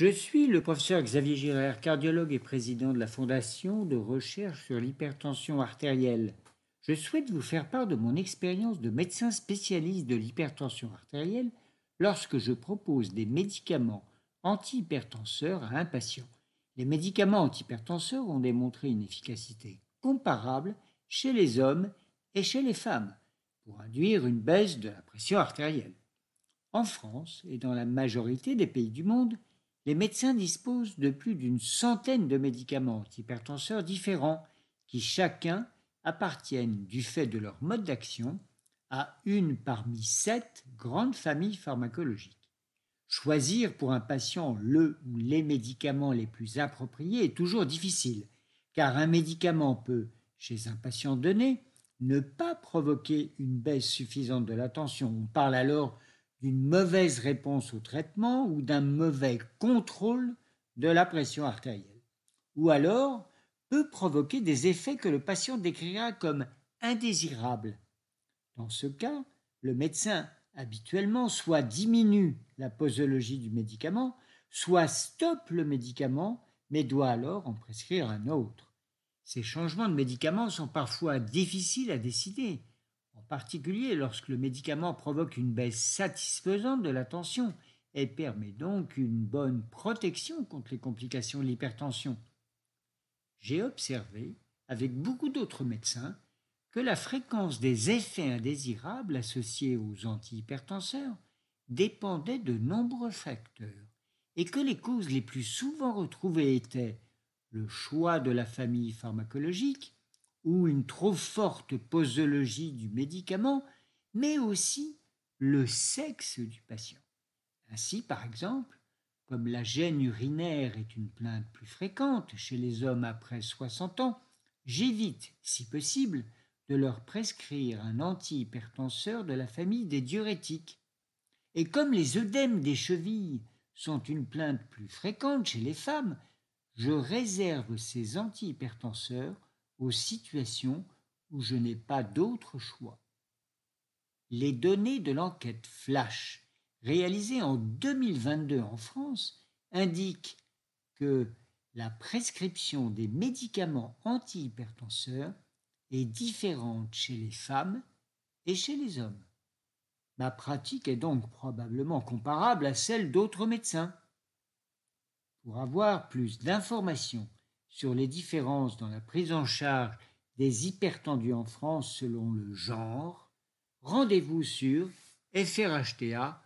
Je suis le professeur Xavier Girard, cardiologue et président de la Fondation de recherche sur l'hypertension artérielle. Je souhaite vous faire part de mon expérience de médecin spécialiste de l'hypertension artérielle lorsque je propose des médicaments antihypertenseurs à un patient. Les médicaments antihypertenseurs ont démontré une efficacité comparable chez les hommes et chez les femmes pour induire une baisse de la pression artérielle. En France et dans la majorité des pays du monde, les médecins disposent de plus d'une centaine de médicaments antihypertenseurs différents qui chacun appartiennent, du fait de leur mode d'action, à une parmi sept grandes familles pharmacologiques. Choisir pour un patient le ou les médicaments les plus appropriés est toujours difficile, car un médicament peut, chez un patient donné, ne pas provoquer une baisse suffisante de la tension. On parle alors d'une mauvaise réponse au traitement ou d'un mauvais contrôle de la pression artérielle, ou alors peut provoquer des effets que le patient décrira comme indésirables. Dans ce cas, le médecin habituellement soit diminue la posologie du médicament, soit stoppe le médicament, mais doit alors en prescrire un autre. Ces changements de médicaments sont parfois difficiles à décider, en particulier lorsque le médicament provoque une baisse satisfaisante de la tension et permet donc une bonne protection contre les complications de l'hypertension. J'ai observé, avec beaucoup d'autres médecins, que la fréquence des effets indésirables associés aux antihypertenseurs dépendait de nombreux facteurs et que les causes les plus souvent retrouvées étaient le choix de la famille pharmacologique, ou une trop forte posologie du médicament, mais aussi le sexe du patient. Ainsi, par exemple, comme la gêne urinaire est une plainte plus fréquente chez les hommes après 60 ans, j'évite, si possible, de leur prescrire un antihypertenseur de la famille des diurétiques. Et comme les œdèmes des chevilles sont une plainte plus fréquente chez les femmes, je réserve ces antihypertenseurs aux situations où je n'ai pas d'autre choix. Les données de l'enquête Flash, réalisée en 2022 en France, indiquent que la prescription des médicaments antihypertenseurs est différente chez les femmes et chez les hommes. Ma pratique est donc probablement comparable à celle d'autres médecins. Pour avoir plus d'informations sur les différences dans la prise en charge des hypertendus en France selon le genre, rendez-vous sur frhta.org.